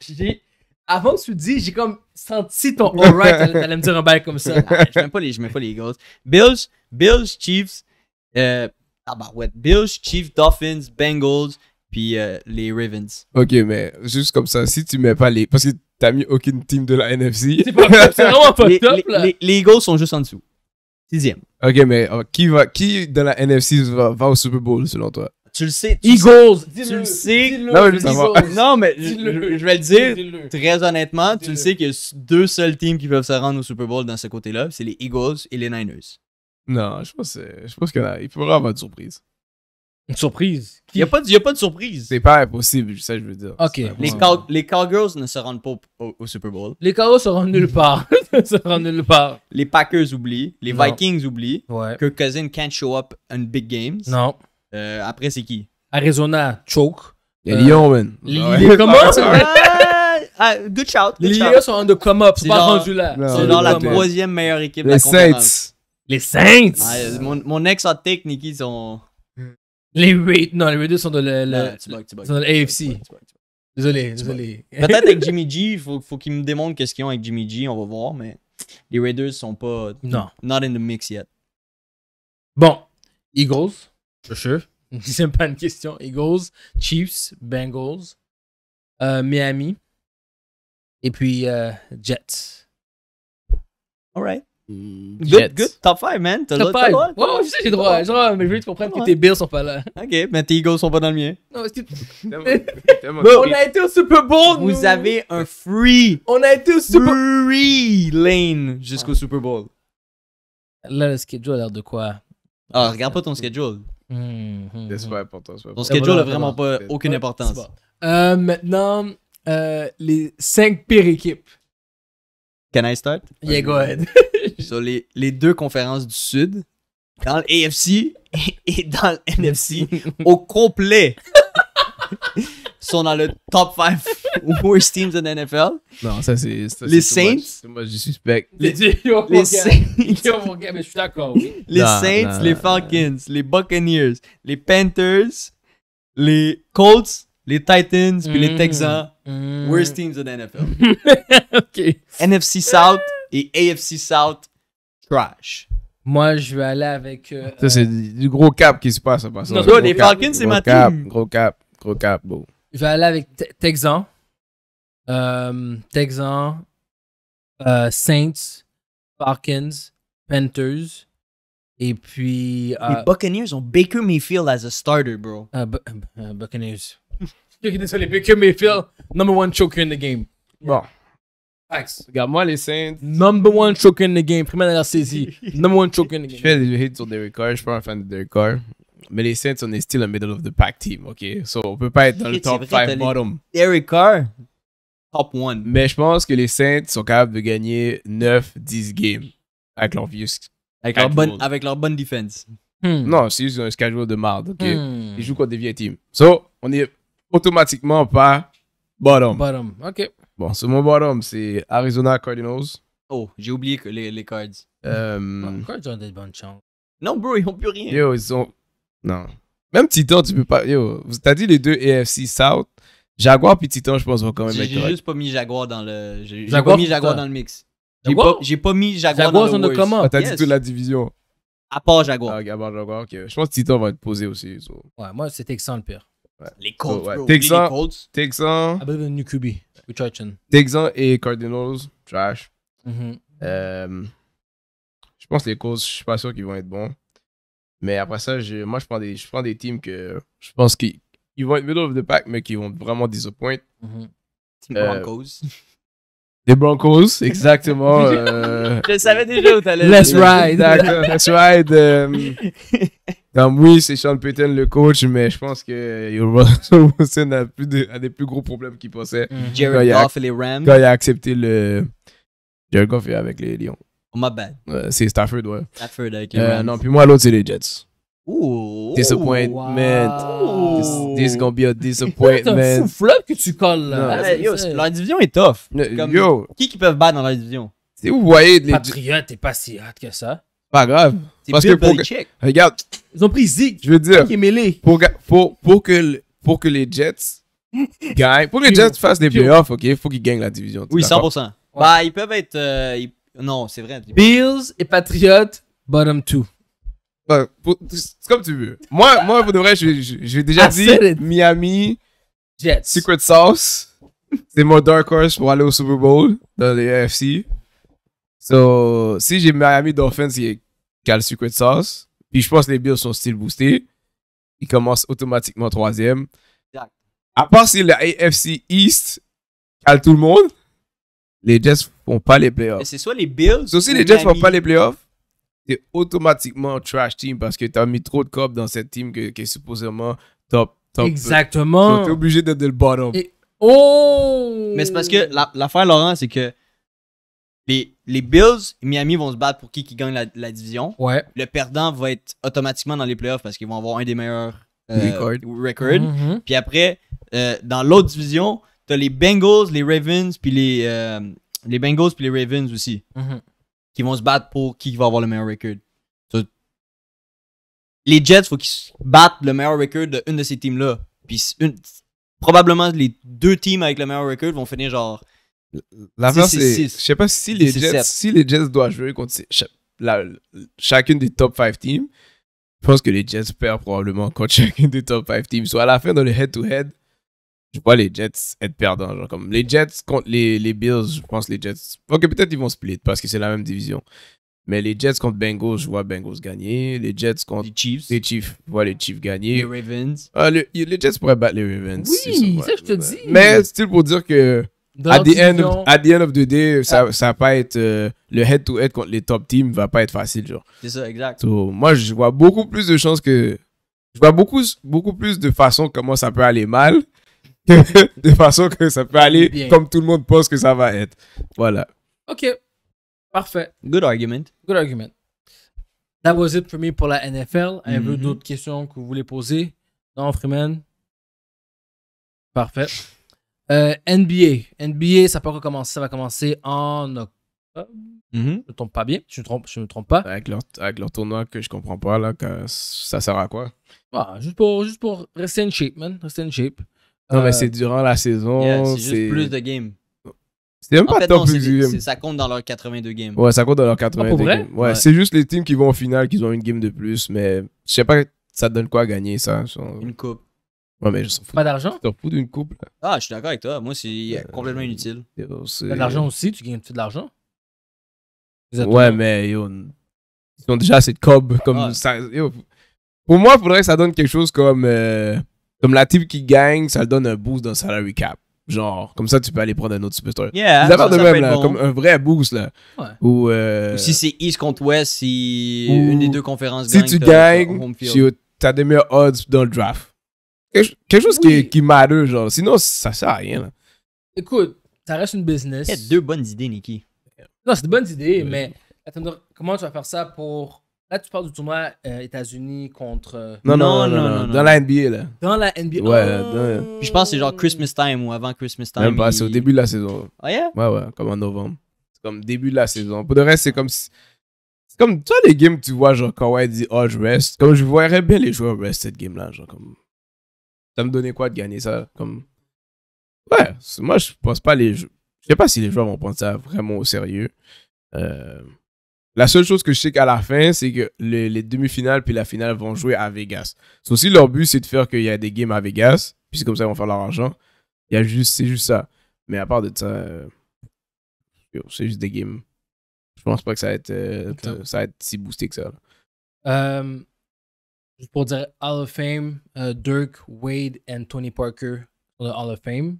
J'ai. Avant que tu dis, j'ai comme senti ton alright, t'allais me dire un bail comme ça. Ah, je mets pas les, je mets pas les Eagles. Bills, Bills, Chiefs, euh, ah bah ouais, Bills, Chiefs, Dolphins, Bengals, puis euh, les Ravens. Ok, mais juste comme ça, si tu mets pas les. Parce que t'as mis aucune team de la NFC. C'est vraiment pas les, top, là. Les, Eagles sont juste en dessous. Sixième. Ok, mais euh, qui, va, qui de la NFC va, au Super Bowl, selon toi? Tu le sais. Eagles! tu le sais. Non, mais, je, vais le dire très honnêtement. Tu le sais qu'il y a deux seuls teams qui peuvent se rendre au Super Bowl dans ce côté-là. C'est les Eagles et les Niners. Non, je pense, euh, je pense qu'il pourra avoir une surprise. Une surprise. Il n'y a, pas de- a pas de surprise. C'est pas impossible, c'est ça je veux dire. Ok. Les, les Cowgirls ne se rendent pas au, Super Bowl. Les se rendent nulle part. rendent nulle part. Les Packers oublient. Les Vikings oublient. que cousin Cousins can't show up in big games. Non. Euh, après, c'est qui Arizona choke. Les Euh, Lions, Les, comment ah, ah, Good shout. Les Lions sont en de come up. C'est pas rendu là. C'est dans la troisième meilleure équipe de Les la conférence. Saints. Les Saints. mon, mon ex hot take, ils ont... Les Raiders, non, les Raiders sont de l'AFC. Désolé, désolé. Peut-être avec Jimmy G, il faut qu'il me démontrent qu'est-ce qu'ils ont avec Jimmy G, on va voir, mais les Raiders sont pas. Non. Not in the mix yet. Bon, Eagles, for sure. Mhm. C'est pas une question. Eagles, Chiefs, Bengals, euh, Miami, et puis euh, Jets. All right. Good, good, top 5, man. T'as le droit. Ouais, ouais, j'ai droit. Genre, mais je veux que tu que tes Bills sont pas là. Ok, mais tes Eagles sont pas dans le mien. Non, c'est On a été au Super Bowl. Vous avez un free. On a été au Super lane jusqu'au Super Bowl. Là, le schedule a l'air de quoi Ah, regarde pas ton schedule. Hmm, hmm, c'est hmm. pas important. Ton schedule a vraiment pas aucune importance. Euh, maintenant, euh, les 5 pires équipes. Can I start? Yeah, go ahead. sur les, les deux conférences du Sud, dans l'AFC et, dans l'NFC au complet, sont dans le top 5 worst teams de NFL. Non, ça c'est. Les Saints. Moi, je suspecte. Les, Saints. Les Saints, les Falcons, les Buccaneers, les Panthers, les Colts, les Titans, puis les mm-hmm. Texans. Mm-hmm. Worst teams de NFL. OK. NFC South et AFC South trash. Moi, je vais aller avec. Euh, ça, c'est du gros cap qui se passe. Ça, non, gros, les Falcons, c'est ma cap, team. Gros cap, gros cap, beau. Je vais aller avec Texan. Texan. Euh, euh, Saints. Falcons. Panthers. Et puis. les Buccaneers ont Baker Mayfield as a starter, bro. Buccaneers. Buccaneers. dit ça, les Baker Mayfield, number one choker in the game. Bon. Regarde, moi, les Saints. Number one choke the game. Primaire de la saisie. Number one choke in the game. Je fais des hits sur Derek Carr. Je suis pas un fan de Derek Carr. Mais les Saints, on est still au middle of the pack team, OK? So, on peut pas être dans le top 5 bottom. Derek Carr, top 1. Mais je pense que les Saints sont capables de gagner 9-10 games avec leur vieux. Avec, leur bonne, avec leur bonne defense. Hmm. Non, c'est juste un schedule de marde, OK? Hmm. Ils jouent contre des vieilles teams. So, on est automatiquement pas bottom. Bottom, OK. Bon, ce mon bottom, c'est Arizona Cardinals. Oh, j'ai oublié que les, les Cards. Euh, les Cards ont des bonnes chances. Non, bro, ils n'ont plus rien. Yo, ils ont. Non. Même Titan, tu peux pas. Yo, t'as dit les deux AFC South. Jaguar puis Titan, je pense, vont quand même être. J'ai juste pas mis Jaguar dans le. J'ai pas mis Jaguar dans le mix. J'ai pas, pas mis Jaguar, Jaguar dans le mix. Ah, t'as dit toute la division. À part Jaguar. Ah, à part Jaguar, ok. Je pense que Titan va être posé aussi. Ouais, moi, c'est Texan le pire. Les Colts, ouais. bro. Texan. Les Colts. Texan. Texans et Cardinals, trash. Mm-hmm. Euh, je pense les causes, je suis pas sûr qu'ils vont être bons. Mais après ça, je, moi, je prends, des, je prends des teams que je pense qu'ils vont être middle of the pack, mais qui vont vraiment disappoint. Mm-hmm. Team euh, Des Broncos, exactement. Je euh, savais déjà où t'allais. Let's ride. D'accord, let's ride. Euh, comme, oui, c'est Sean Payton le coach, mais je pense que Russell Wilson a, des plus gros problèmes qu'il pensait. Mm. Jared Goff et les Rams. Quand il a accepté le. Jared Goff avec les Lions. Oh, my bad. Euh, c'est Stafford, ouais. Stafford avec les non, puis moi, l'autre, c'est les Jets disappointment. This, this, is gonna be a disappointment. C'est un flop que tu colles. Là. leur division est tough. yo. Qui qui peuvent battre dans la division? C'est vous voyez les Patriote t'es pas si hâte que ça. Pas grave. Parce que regarde, ils ont pris Zig. Je veux dire, est Pour, que pour que les Jets gagnent, pour que les Jets fassent des playoffs, ok, faut qu'ils gagnent la division. Oui, 100%. Bah, ils peuvent être, euh, non, c'est vrai. Bills et Patriot bottom two. Enfin, bah, c'est comme tu veux. Moi, moi pour de vrai, j'ai déjà dit Miami, Jets. Secret Sauce. C'est mon dark horse pour aller au Super Bowl dans les AFC. So, si j'ai Miami Dolphins qui a le Secret Sauce, puis je pense que les Bills sont style boostés, ils commencent automatiquement troisième. À part si la AFC East cale tout le monde, les Jets font pas les playoffs. C'est soit les Bills. C'est aussi les Jets font pas les playoffs, t'es automatiquement trash team parce que t'as mis trop de cop dans cette team qui est supposément top. Exactement. t'es obligé d'être le bottom. Oh! Mais c'est parce que l'affaire, Laurent, c'est que les, les Bills et Miami vont se battre pour qui, qui gagne la, division. Ouais. Le perdant va être automatiquement dans les playoffs parce qu'ils vont avoir un des meilleurs euh, records. Mm-hmm. Puis après, euh, dans l'autre division, t'as les Bengals, les Ravens, puis les, euh, les Bengals, puis les Ravens aussi. Mm-hmm qui vont se battre pour qui va avoir le meilleur record. les Jets, faut qu'ils battent le meilleur record d'une de ces teams-là. Puis une, probablement les deux teams avec le meilleur record vont finir genre. L'affaire, c'est. Je sais pas si les, Jets, si les Jets doivent jouer contre chacune des top 5 teams. Je pense que les Jets perdent probablement contre chacune des top 5 teams. Soit à la fin, dans le head-to-head, je vois les Jets être perdants. Genre comme les Jets contre les, les Bills, je pense les Jets. Ok, peut-être ils vont split parce que c'est la même division. Mais les Jets contre Bengals, je vois Bengals gagner. Les Jets contre les Chiefs, les Chiefs, je vois les Chiefs gagner. Les Ravens. Ah, le, les Jets pourraient battre les Ravens. Oui, c'est ce que je te dis. Mais c'est pour dire que à the, end of, the, day, ça, ah. ça va pas être euh, le head to head contre les top teams va pas être facile genre. C'est ça, exact. moi, je vois beaucoup plus de chances que je vois beaucoup beaucoup plus de façons comment ça peut aller mal de façon que ça peut aller comme tout le monde pense que ça va être. Voilà. OK. Parfait. Good argument. Good argument. That was it for me pour la NFL. avez peu mm-hmm. d'autres questions que vous voulez poser? Non, Freeman? Parfait. Euh, NBA. NBA, ça peut recommencer Ça va commencer en octobre. Mm-hmm. Je ne trompe pas bien. Je ne je me trompe pas. Avec leur, tournoi que je comprends pas, là, que ça sert à quoi? Ah, juste, pour, juste pour rester in shape, man. Rester in shape. Non, mais euh, c'est durant la saison. c'est juste plus de games. C'est même en pas fait, top non, games. Ça compte dans leurs 82 games. Ouais, ça compte dans leurs 82 ah, games. Ouais, c'est juste les teams qui vont au final qui ont une game de plus, mais je sais pas, ça donne quoi à gagner ça. Une coupe. Ouais, mais je s'en fous. Pas d'argent Tu t'en d'une coupe. Ah, je suis d'accord avec toi. Moi, c'est euh, complètement inutile. T'as de l'argent aussi, tu gagnes de l'argent Ouais, mais ils ont déjà assez de cob. Comme ah. ça, pour moi, il faudrait que ça donne quelque chose comme. Euh, comme la team qui gagne, ça lui donne un boost dans le salary cap. Genre, comme ça, tu peux aller prendre un autre superstar. Yeah, hein, ça, de même, comme un vrai boost, là. Ouais. Euh, ou, si c'est East contre West, si une des deux conférences gagne. Si tu gagnes, tu as des meilleurs odds dans le draft. Quelque, chose qui, qui deux, genre. Sinon, ça sert à rien, Écoute, ça reste une business. Il y a deux bonnes idées, Nicky. Non, c'est de bonnes idées, mais attends, comment tu vas faire ça pour Là, tu parles du tournoi euh, États-Unis contre. Euh, non, non, non, Dans la NBA, là. Dans la NBA. Ouais, oh. Puis je pense que c'est genre Christmas time ou avant Christmas time. Même pas, c'est au début de la saison. Oh, ouais, ouais, comme en novembre. C'est comme début de la saison. Pour le reste, c'est comme si. C'est comme, toi, les games, tu vois, genre, quand ouais, dit, oh, je reste. Comme je voyais bien les joueurs rest cette game-là. Genre, comme. Ça me donnait quoi de gagner ça? Comme. Ouais, moi, je pense pas les. Je sais pas si les joueurs vont prendre ça vraiment au sérieux. Euh. La seule chose que je sais qu'à la fin, c'est que les, demi-finales puis la finale vont jouer à Vegas. C'est aussi leur but, c'est de faire qu'il y a des games à Vegas, puis c'est comme ça, qu'ils vont faire leur argent. Il y a juste, c'est juste ça. Mais à part de ça, euh, c'est juste des games. Je pense pas que ça va être, euh, ça si boosté que ça. Euh, pour dire Hall of Fame, Dirk, Wade et Tony Parker dans Hall of Fame.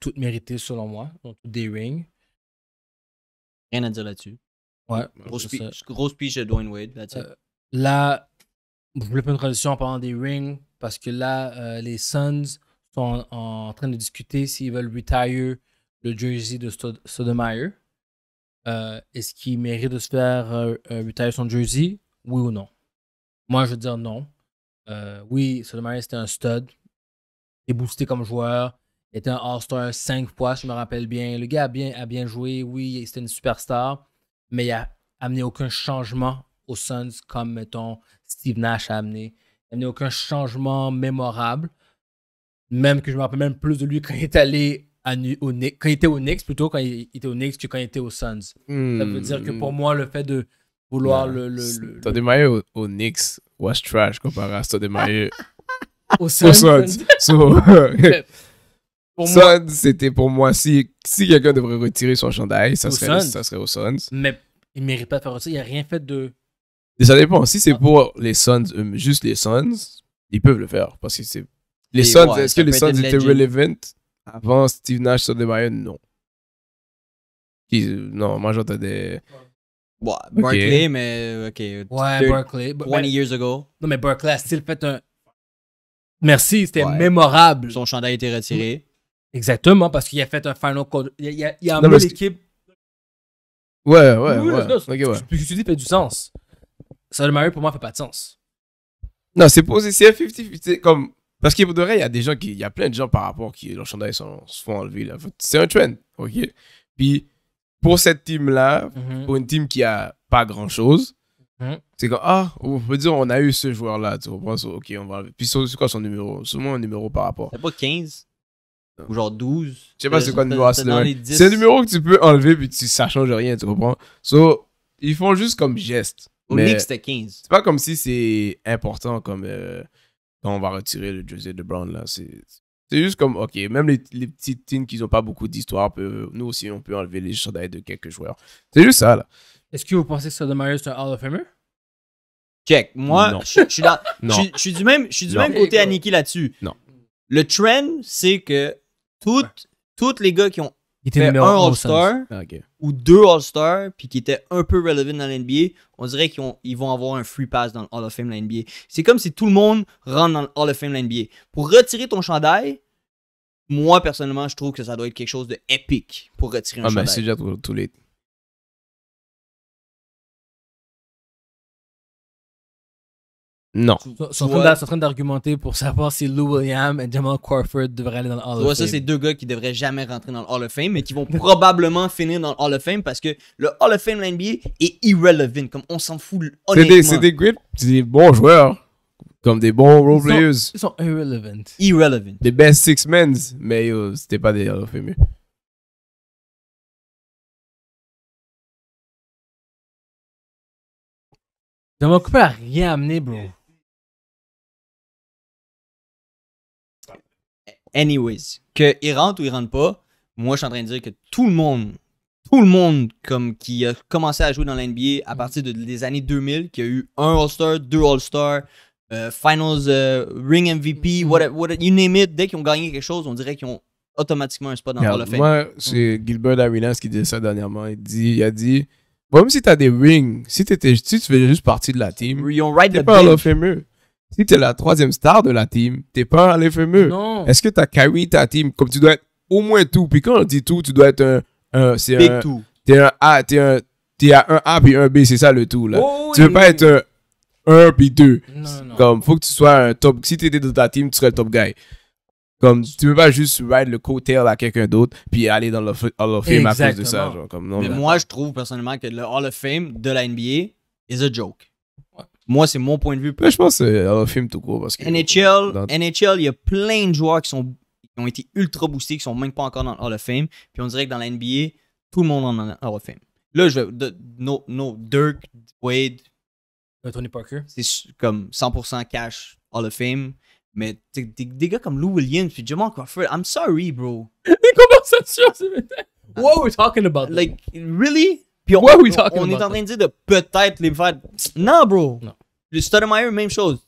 toutes selon moi, donc des rings. Rien à dire là-dessus. Ouais. Grosse, pitch, de Dwayne Wade. Euh, là, je voulais pas une transition en parlant des rings parce que là, euh, les Suns sont en, train de discuter s'ils veulent retire le jersey de stud euh, Est-ce qu'il mérite de se faire retire son jersey Oui ou non Moi, je veux dire non. oui, Sodemeyer, c'était un stud. Il est boosté comme joueur. Il était un All-Star 5 fois, je me rappelle bien. Le gars a bien, a bien joué. Oui, c'était une superstar mais il a amené aucun changement aux Suns comme, mettons, Steve Nash a amené. Il n'a amené aucun changement mémorable. Même que je me rappelle même plus de lui quand il allé à, au, quand il était au Knicks, plutôt quand il était au Knicks que quand il était aux Suns. ça veut dire que pour moi, le fait de vouloir le, le, démarré au, Knicks was trash comparé à démarré aux Suns. Au Suns. Pour c'était pour moi. Si, si quelqu'un devrait retirer son chandail, ça, serait, ça serait aux Suns. Mais il mérite pas de faire ça. Il a rien fait de. ça dépend. Si c'est ah. pour les Suns, euh, juste les Suns, ils peuvent le faire. Parce que c'est. Les est-ce que les Suns étaient relevant avant Steve Nash sur des Bayern Non. non, moi j'entends Ouais, okay. mais ok. Ouais, Barclay. 20 ben, years ago. Non, mais Barclay a-t-il fait un. Merci, c'était mémorable. Son chandail a été retiré. Exactement, parce qu'il a fait un final il Il a, il a l'équipe. Ouais, ouais, ouais. tu ouais. que tu dis fait du sens. Ça, le Mario, pour moi, fait pas de sens. Non, c'est posé, c'est 50 Comme... Parce qu'il il y a des gens qui. Il y a plein de gens par rapport qui leurs chandails sont, se font enlever. C'est un trend. OK? Puis, pour cette team-là, mhm. pour une team qui a pas grand-chose, mhm. c'est comme Ah, on peut dire, on a eu ce joueur-là. Tu comprends? OK, on va. Puis, c'est quoi son numéro? Souvent un numéro par rapport. C'est pas 15? ou genre 12. Je sais pas c'est quoi le numéro. C'est un numéro que tu peux enlever puis tu, ça change rien, tu comprends? So, ils font juste comme geste. Au mix c'était 15. C'est pas comme si c'est important comme euh, on va retirer le jersey de Brown là. C'est juste comme, ok, même les, les petites teams qui n'ont pas beaucoup d'histoire, nous aussi on peut enlever les chandails de quelques joueurs. C'est juste ça là. Est-ce que vous pensez que Sotomayor est un Hall of Famer? Check. Moi, je suis du même, je suis du même côté à Nikki là-dessus. Non. Le trend, c'est que toutes, les gars qui ont fait un All-Star ah, ou deux All-Star, puis qui étaient un peu relevant dans l'NBA, on dirait qu'ils vont avoir un free pass dans le Hall of Fame de C'est comme si tout le monde rentre dans le Hall of Fame de Pour retirer ton chandail, moi, personnellement, je trouve que ça doit être quelque chose de d'épique pour retirer un chandail. Ah, ben c'est déjà tous les, Non. Ils sont en train d'argumenter pour savoir si Lou Williams et Jamal Crawford devraient aller dans le Hall of Fame. ça, c'est deux gars qui devraient jamais rentrer dans le Hall of Fame, mais qui vont probablement finir dans le Hall of Fame parce que le Hall of Fame de l'NBA est irrelevant. Comme on s'en fout honnêtement. C'est des, c'est des bons joueurs, comme des bons role players. Ils, sont irrelevant. Irrelevant. Des best six men, mais c'était pas des Hall of Fame. Jamal m'a a rien amené, bro. Anyways, qu'il rentre ou il rentrent pas, moi je suis en train de dire que tout le monde, tout le monde comme qui a commencé à jouer dans l'NBA à mm-hmm. partir des années 2000, qui a eu un All-Star, deux All-Star, euh, Finals, euh, Ring MVP, mm-hmm. whatever, you name it, dès qu'ils ont gagné quelque chose, on dirait qu'ils ont automatiquement un spot dans le Hall of Fame. Moi, c'est Gilbert Arenas qui disait ça dernièrement. Il, dit, il a dit, même si tu as des rings, si, étais, si tu fais juste partie de la team, pas Hall of si t'es la troisième star de la team, t'es pas un FME. Non. Est-ce que t'as carry ta team comme tu dois être au moins tout? Puis quand on dit tout, tu dois être un. c'est Big un, tout. T'es un A, t'es un. T'es un A puis un B, c'est ça le tout là. Oh tu veux pas être un 1 puis 2. Comme, faut que tu sois un top. Si t'étais dans ta team, tu serais le top guy. Comme, tu veux pas juste ride le coattail à quelqu'un d'autre puis aller dans le Hall of Fame à cause de ça. Genre, Mais moi, je trouve personnellement que le Hall of Fame de la NBA is a joke. Moi, c'est mon point de vue. je pense que c'est of film tout gros. Parce que NHL, NHL, il y a plein de joueurs qui, sont, qui ont été ultra boostés, qui sont même pas encore dans le Hall of Fame. Puis on dirait que dans la NBA, tout le monde en a Hall of Fame. Là, je veux No, no, Dirk, Wade. Euh, Tony Parker. C'est comme 100% cash Hall of Fame. Mais des, gars comme Lou Williams puis Jamal Crawford, I'm sorry, bro. Des conversations, c'est What are we talking about? Like, really? on, est en train de dire de peut-être les faire. Non, bro. Le Stoudemire, même chose.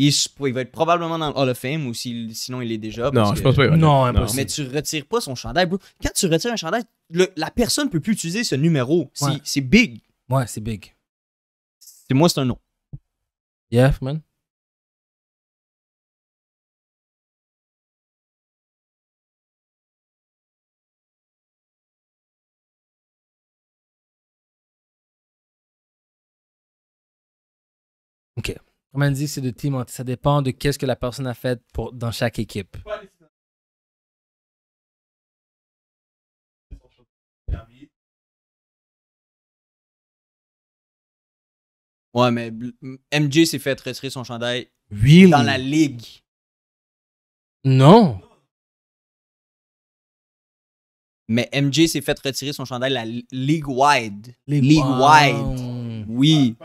Il, va être probablement dans le Hall of Fame ou sinon il est déjà. Non, je pense pas. non, impossible. Mais tu retires pas son chandail, bro. Quand tu retires un chandail, la personne peut plus utiliser ce numéro. C'est big. Ouais, c'est big. C'est moi, c'est un nom. Yeah, man. Comment on dit, c'est de team. Ça dépend de qu'est-ce que la personne a fait pour, dans chaque équipe. Ouais, mais MJ s'est fait retirer son chandail dans la ligue. Non. Mais MJ s'est fait retirer son chandail la ligue wide. Ligue, wide. Oui.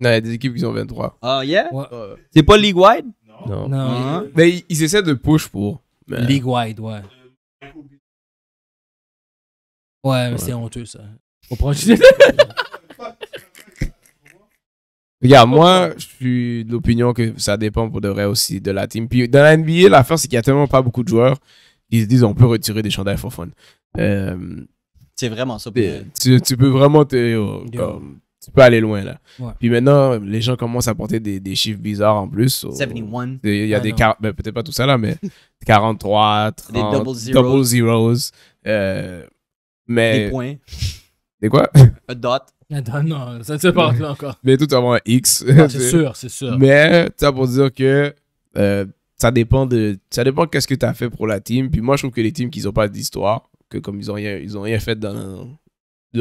Non, il y a des équipes qui ont 23. Ah, yeah? Euh, c'est pas league-wide? Non. Non. Mais ils, essaient de push pour. League-wide, ouais. Ouais, mais c'est honteux, ça. Je comprends. Regarde, moi, je suis de l'opinion que ça dépend pour de vrai aussi de la team. Puis dans la NBA, l'affaire, c'est qu'il y a tellement pas beaucoup de joueurs. Ils se disent, on peut retirer des chandails for fun. Euh, c'est vraiment ça. tu, peux vraiment te. Euh, tu peux aller loin là. Puis maintenant, les gens commencent à porter des, chiffres bizarres en plus. 71. Il y a ah, des ben, peut-être pas tout ça là, mais 43, des double, zeros. Euh, mais... Des points. Des quoi? Un dot. Ah, non, ça ne se passe pas encore. Mais tout avant un X. c'est sûr, c'est sûr. Mais ça pour dire que euh, ça dépend de ça dépend qu'est-ce que tu as fait pour la team. Puis moi, je trouve que les teams qui n'ont pas d'histoire, que comme ils n'ont rien, ils ont rien fait dans,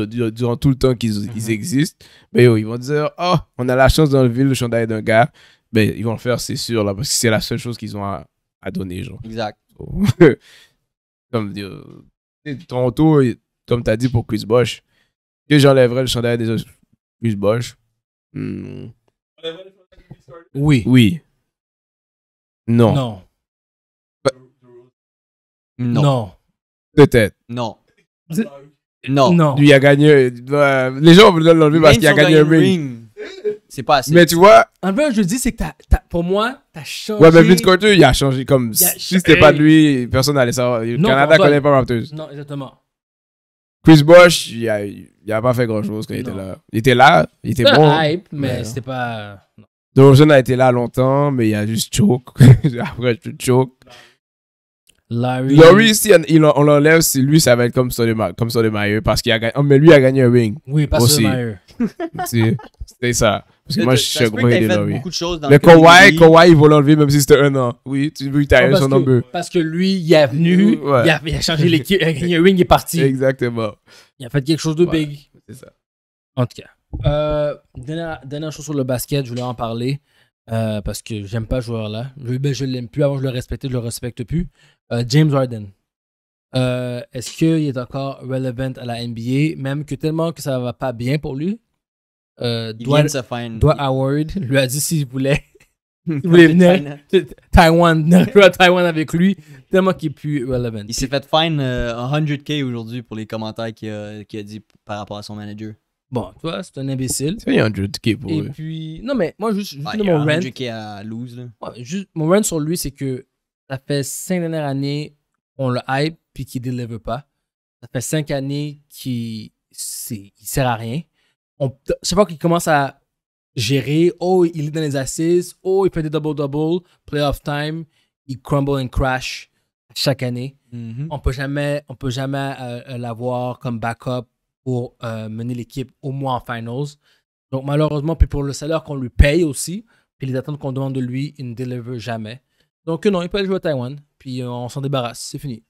durant tout le temps mhm. qu'ils existent, mais yo, ils vont dire Oh, on a la chance d'enlever le chandail d'un gars. mais ils vont le faire, c'est sûr, là, parce que c'est la seule chose qu'ils ont à, donner. Genre. Exact. comme comme tu as dit pour Chris Bosch, que j'enlèverais le chandail des Chris Bosch. Hmm. Oui. Oui. Non. Non. non. Peut-être. Non. Non. Lui, il a gagné. Euh, les gens l'ont vu parce qu'il a gagné un ring. C'est pas assez. Mais tu vois. En vrai, je dis, c'est que pour moi, t'as changé. Ouais, mais Vince Carter, il a changé. Comme si c'était pas lui, personne n'allait savoir. Le Canada connaît pas Raptors. Non, exactement. Chris Bosch, il a, pas fait grand chose quand il était là. Il était là, il était bon. hype, mais, c'était pas. Donovan a été là longtemps, mais il a juste choke. Après, je choke. Larry. si on, l'enlève, si lui, ça va être comme ça de, comme Parce qu'il a oh, mais lui a gagné un ring. Oui, pas aussi. C'est ça. Parce que moi, je suis compris de Larry. Beaucoup de choses dans mais Kawhi, il ils l'enlever même si c'était un an. Oui, tu veux tailler son nom. Parce que lui, il est venu, il, a, changé l'équipe, il a gagné un ring, il est parti. Exactement. Il a fait quelque chose de big. C'est ça. En tout cas. Euh, dernière chose sur le basket, je voulais en parler. Euh, parce que j'aime pas ce joueur-là. Je, ben, l'aime plus. Avant, je le respectais, je le respecte plus. Euh, James Harden. Euh, est-ce qu'il est encore relevant à la NBA, même que tellement que ça va pas bien pour lui? Dwight, Howard lui a dit s'il voulait. il voulait venir à Taïwan avec lui, tellement qu'il est plus relevant. Il s'est fait fine 100k aujourd'hui pour les commentaires qu'il a, dit par rapport à son manager. Bon, toi c'est un imbécile. C'est 100k pour Et puis, non, mais moi, juste, juste Ah, il y a mon à lose, là. Ouais, mon rant sur lui, c'est que ça fait cinq dernières années qu'on le hype puis qu'il ne délivre pas. Ça fait cinq années qu'il ne sert à rien. On, chaque fois qu'il commence à gérer, oh, il est dans les assises, oh, il fait des double-double, playoff time, il crumble et crash chaque année. Mm-hmm. On peut jamais, on peut jamais euh, euh, l'avoir comme backup pour euh, mener l'équipe au moins en finals. Donc malheureusement, puis pour le salaire qu'on lui paye aussi, puis les attentes qu'on demande de lui, il ne délivre jamais. Donc non, il peut aller jouer à Taïwan, puis euh, on s'en débarrasse, c'est fini.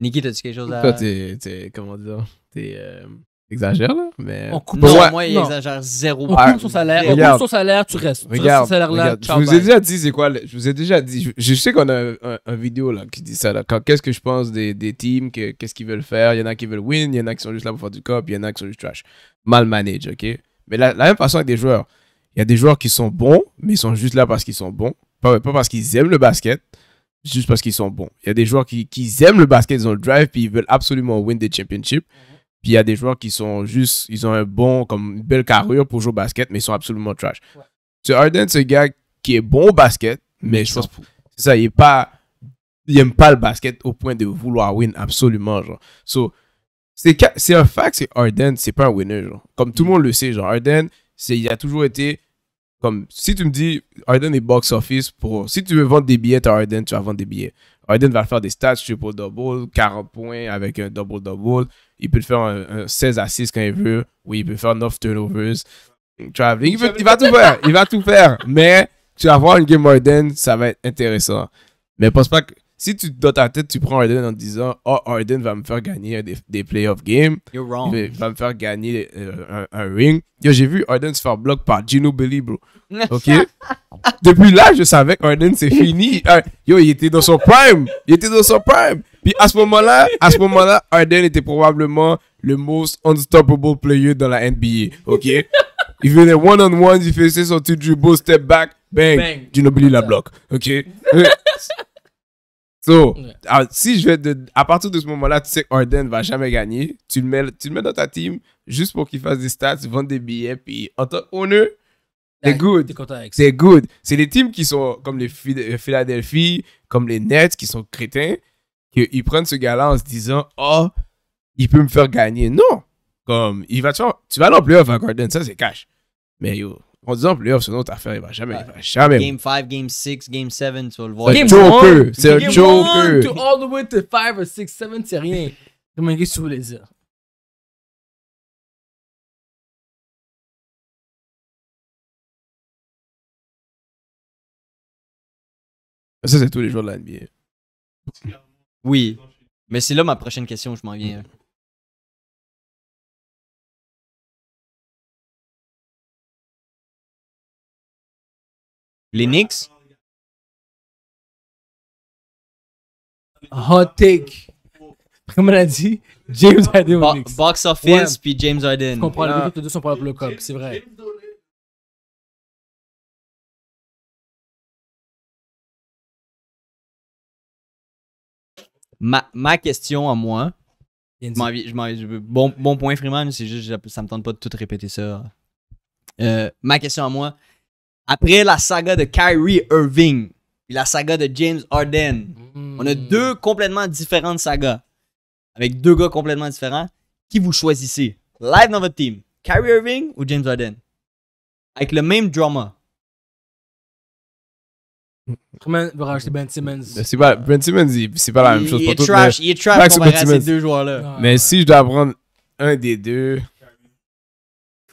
Niki, tas dit quelque chose à... Toi, t'es, comment dire, t'es... Euh, Exagère, là, mais. non, moi, il exagère zéro. On coupe ah, son salaire, on son salaire, tu restes. je vous ai déjà dit, c'est quoi, je vous ai déjà dit, je, sais qu'on a un, vidéo, là, qui dit ça, Qu'est-ce que je pense des, des teams, qu'est-ce qu'ils veulent faire. Il y en a qui veulent win, il y en a qui sont juste là pour faire du cop, il y en a qui sont juste trash. Mal manage, ok? Mais la, la même façon avec des joueurs. Il y a des joueurs qui sont bons, mais ils sont juste là parce qu'ils sont bons. Pas, parce qu'ils aiment le basket, juste parce qu'ils sont bons. Il y a des joueurs qui, aiment le basket, ils ont le drive, puis ils veulent absolument win des championships. Mhm. Puis il y a des joueurs qui sont juste, ils ont un bon, comme une belle carrure pour jouer au basket, mais ils sont absolument trash. C'est Harden, c'est un gars qui est bon au basket, mais je pense, c'est ça, il est pas, aime pas le basket au point de vouloir win absolument, genre. So, c'est un fact, c'est Harden, c'est pas un winner, genre. Comme tout le mm. monde le sait, genre, Harden, il a toujours été comme si tu me dis Harden est box office pour. Si tu veux vendre des billets à Harden, tu vas vendre des billets. Harden va faire des stats triple double, 40 points avec un double double. Il peut faire un, 16 à 6 quand il veut. Oui, il peut faire 9 turnovers. il, va tout faire. Il va tout faire. Mais tu vas voir une game Harden, ça va être intéressant. Mais pense pas que si tu, dans ta tête, tu prends Harden en disant Oh, Harden va me faire gagner des, des playoff games. Il va me faire gagner euh, un, ring. Yo, j'ai vu Harden se faire bloquer par Gino Billy, bro. OK? Depuis là, je savais qu'Harden, c'est fini. Ah, yo, il était dans son prime. Il était dans son prime. Puis à ce moment-là, à ce moment-là, Harden était probablement le most unstoppable player dans la NBA. OK? Il venait one-on-one, il faisait son petit dribble, step back, bang, bang. Ginobili la bloque. OK? So, ah, si je vais à partir de ce moment-là, tu sais ne va jamais gagner, tu le mets, tu le mets dans ta team juste pour qu'il fasse des stats, vend des billets, puis en tant qu'honneur, c'est good. C'est good. C'est les teams qui sont comme les euh, Philadelphie, comme les Nets, qui sont crétins, qu'ils prennent ce gars-là en se disant, oh, il peut me faire gagner. Non. Comme, il va, tu, vas, l'employer vas ça c'est cash. Mais yo, en disant en oh, playoff, c'est une autre affaire. Il va jamais. Il va jamais. Game 5, Game 6, Game 7, tu vas le voir. C'est un joker. C'est un choker. to all the way to 5 or 6, 7, c'est rien. Comment qu'est-ce que tu voulais dire? Ça, c'est tous les jours de la NBA. Oui. Mais c'est là ma prochaine question, je m'en viens. Les Knicks. Hot take. Comme on a dit, James Harden Box office, puis James Harden. Je comprends, ah. les deux sont pour le club, c'est vrai. Ma, ma question à moi, je je m'en bon, point, Freeman, c'est juste, ça me tente pas de tout répéter ça. Euh, ma question à moi, après la saga de Kyrie Irving, et la saga de James Harden, on a hmm. deux complètement différentes sagas, avec deux gars complètement différents. Qui vous choisissez Live dans votre team, Kyrie Irving ou James Harden Avec le même drama. Comment racheter Ben Simmons ben, C'est pas Ben Simmons, c'est pas la même chose il pour est tout, trash, monde. Il est trash comparé ces deux joueurs là. Ah, mais si je dois prendre un des deux,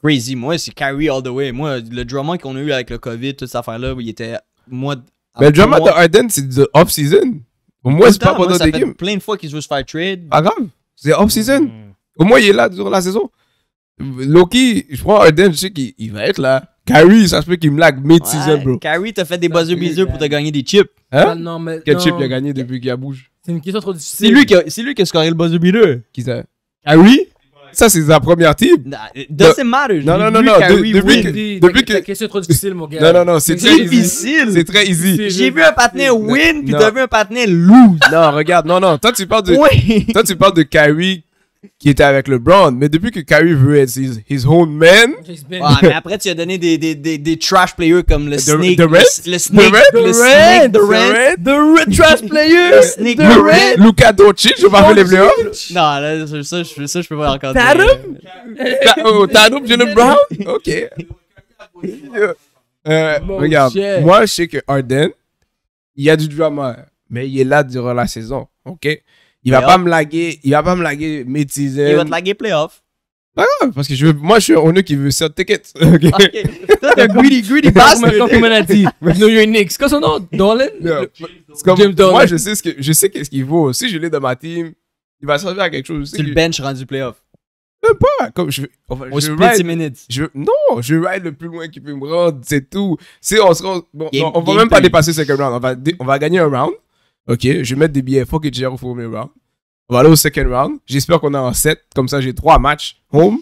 crazy. Moi, c'est carry all the way. Moi, le drama qu'on a eu avec le COVID, toute cette affaire-là, il était. Moi, mais le drama de Harden, c'est de off-season. Au moins, c'est pas pendant des games. plein de fois qu'il joue veut se faire trade. Pas grave. C'est off-season. Mm. Au moins, il est là durant la saison. Loki, je prends Harden, je sais qu'il va être là. Carrie, ça se peut qu'il me lag mid-season, bro. Carrie, t'as fait des buzzer beaters pour te gagner des chips. Hein? Ah, non, mais Quel chip il a gagné depuis qu'il a bouge? C'est une question trop difficile. C'est lui qui a, c'est a scoré le buzzer bizzer. Qui ça? Carrie? Ça, c'est la première team. doesn't matter. Non, non, non, non. Depuis que. Depuis que. question trop difficile, mon gars. Non, non, non. C'est très difficile. C'est très easy. J'ai vu un partner win, puis t'as vu un partner lose. Non, regarde. Non, non. Toi, tu parles de. Toi, tu parles de Kyrie qui était avec LeBron. Mais depuis que Kyrie veut être his, own man. mais après, tu as donné des, trash players comme le Snake. The, the le, Snake. The Red. The Red. The Trash player. le Snake. The Red. Luca Doncic, je vais faire les playoffs. Non, là, ça, je, je peux pas encore Tatum? Oh, Tatum, Jalen Brown? Ok. Euh, regarde, moi, je sais que Arden, il y a du drama, mais il est là durant la saison. OK? Il va pas me laguer, il va pas me laguer métisé. Il va te laguer playoff. Ah non, parce que je moi, je suis un qui veut certain ticket Ok. Toi, t'es un greedy, greedy bastard. Comme on a dit. Maintenant, you're Knicks. Qu'est-ce son nom? Dolan? Jim Dolan. Moi, je sais ce que, je sais qu'est-ce qu'il vaut. Si je l'ai dans ma team, il va servir à quelque chose. Tu le bench rendu playoff. Même pas. Comme je, enfin, on je minutes. non, je ride le plus loin qu'il peut me rendre, c'est tout. on ne va même pas dépasser second round. On va, on va gagner un round. Ok, je vais mettre des billets fuck it j'ai au premier round. On va aller au second round. J'espère qu'on a en 7. Comme ça, j'ai 3 matchs home.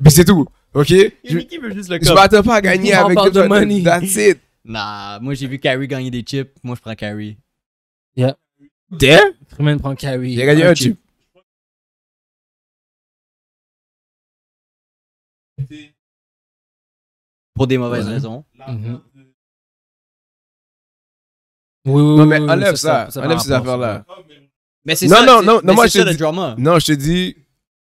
mais c'est tout. Ok? Je, je m'attends pas à gagner avec le money. That's it. Nah, moi j'ai vu Carry gagner des chips. Moi je prends Carry. Yeah. Damn? Truman prend Carrie. Il a gagné un, chip. Pour des mauvaises raisons. Mm-hmm. Oui, non, mais enlève ça. enlève ces affaires-là. Mais c'est non, ça. Non, non, non, moi, je te dis. Drama. Non, je te dis,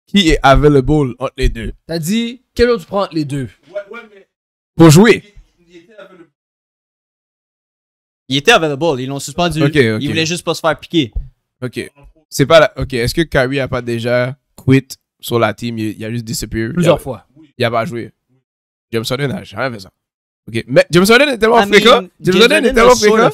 qui est available entre les deux T'as dit, quel autre tu prends entre les deux ouais, ouais, mais... Pour jouer. Il, était available, ils l'ont suspendu. Il voulait juste pas se faire piquer. Ok. C'est pas Ok, est-ce que Kyrie a pas déjà quit sur la team Il, a juste disparu. Plusieurs fois. Il a pas joué. James Harden n'a jamais fait ça. Ok. Mais James Harden est tellement fréquent. James est tellement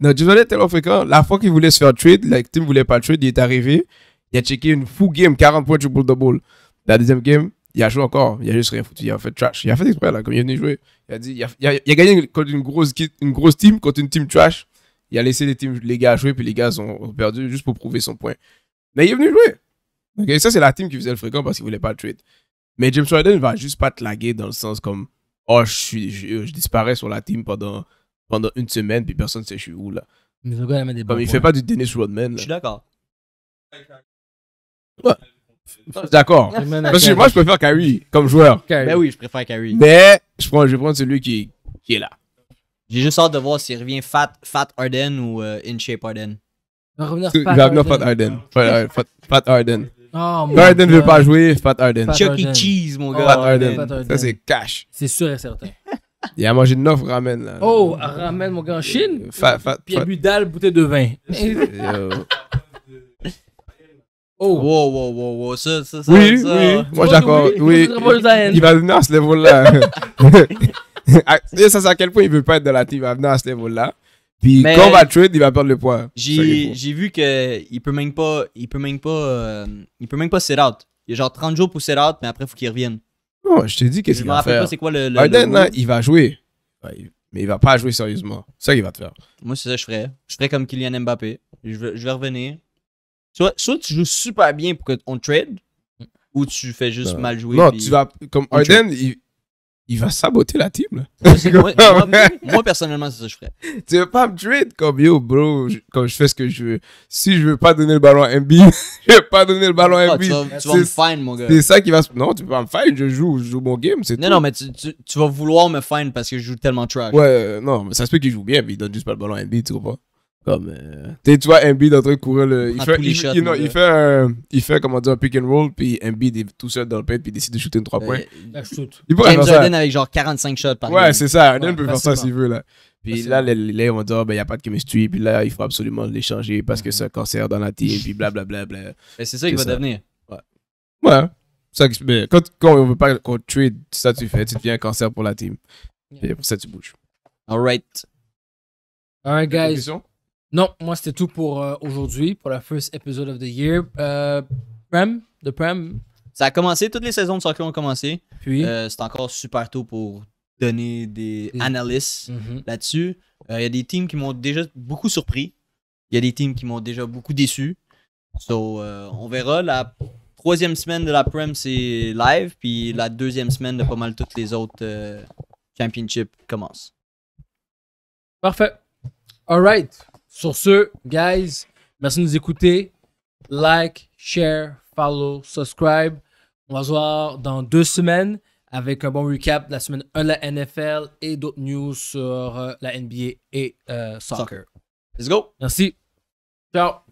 non, est était fréquent. La fois qu'il voulait se faire trade, la team voulait pas trade, il est arrivé. Il a checké une fou game, 40 points, triple double. La deuxième game, il a joué encore. Il a juste rien foutu. Il a fait trash. Il a fait exprès, là, comme il est venu jouer. Il a, dit, il a, gagné contre une grosse, une grosse team, contre une team trash. Il a laissé les, les gars jouer, puis les gars ont perdu juste pour prouver son point. Mais il est venu jouer. et ça, c'est la team qui faisait le fréquent parce qu'il voulait pas trade. Mais James Harden va juste pas te laguer dans le sens comme Oh, je, je disparais sur la team pendant pendant une semaine, puis personne ne sait je suis où, là. Mais il fait pas du Dennis Rodman. Je suis d'accord. Je D'accord. moi, je préfère Kyrie comme joueur. Mais ben oui, je préfère Kyrie. Mais je prends, je celui qui, qui est là. J'ai juste hâte de voir s'il revient Fat, fat Arden ou InShape euh, In Shape Arden. Il va revenir Fat Arden. Fat, Arden. fat Arden. Oh, Arden ne veut pas jouer, Fat Arden. Chucky e. Cheese, mon gars. Fat Arden. Ça, c'est cash. C'est sûr et certain. Il a mangé 9 ramen. Là. Oh, ramen, mon gars, en Chine. Puis il a bu dalle, bouteille de vin. Oh. Wow, wow, wow, wow, ça, ça, ça. Oui, oui, moi j'accorde. Oui, il va venir à ce niveau-là. Ah, ça, c'est à quel point il veut pas être de la team. Il va venir à ce niveau-là. Puis Mais quand va trade, il va perdre le poids. J'ai vu qu'il peut même pas. Il peut même pas. il peut même pas set euh, out. Il y a genre 30 jours pour set out, mais après, il faut qu'il revienne. Non, je t'ai dit qu'est-ce qu'il va faire. me rappelle pas c'est quoi le. le, il va jouer. Mais il va pas jouer sérieusement. C'est ça qu'il va te faire. Moi, c'est ça que je ferais. Je ferais comme Kylian Mbappé. Je vais, revenir. Soit, soit tu joues super bien pour qu'on trade, mm. ou tu fais juste ben, mal jouer. Non, tu vas. Comme Harden, il, il va saboter la team. Ah moi, personnellement, c'est ça que je ferais. Tu veux pas me trade comme yo, bro, comme je fais ce que je veux. Si je veux pas donner le ballon à MB, je vais pas donner le ballon à ah, MB. tu vas, me find, mon gars. C'est ça qui va se. Non, tu peux pas me find, je joue, je joue mon game, c'est Non, tout. non, mais tu, vas vouloir me find parce que je joue tellement trash. Ouais, euh, non, mais ça se peut qu'il joue bien, mais il donne juste pas le ballon à MB, tu comprends? Comme. Euh... Tu vois, Embiid en train de courir le. Il fait, il, fait, un, comment dire, pick and roll, puis Embiid est tout seul dans le paint puis il décide de shooter une 3 ben, points. Ben, il James Harden avec genre 45 shots par Ouais, c'est ça. Harden peut faire ça s'il veut, là. Puis là, les, les, on va dire, ben, il ben, n'y a pas de chemistry, puis là, il faut absolument l'échanger parce que c'est un cancer dans la team, puis blablabla. Mais C'est ça qu'il va devenir. Ouais. Ouais. Ça, mais quand, on veut pas qu'on trade, ça tu fais, tu deviens un cancer pour la team. Et pour ça, tu bouges. Alright. right. All right, guys. Non, moi c'était tout pour euh, aujourd'hui, pour la first episode of the year. Euh, Prem, the Prem. Ça a commencé, toutes les saisons de soccer ont commencé. Puis. Euh, c'est encore super tôt pour donner des analyses mhm. là-dessus. Il y a des teams qui m'ont déjà beaucoup surpris. Il y a des teams qui m'ont déjà beaucoup déçu. Donc, on verra. La troisième semaine de la Prem, c'est live. Puis la deuxième semaine de pas mal toutes les autres championships commence. Parfait. All right. Sur ce, guys, merci de nous écouter. Like, share, follow, subscribe. On va se voir dans deux semaines avec un bon recap de la semaine 1 de la NFL et d'autres news sur euh, la NBA et euh, soccer. Let's go. Merci. Ciao.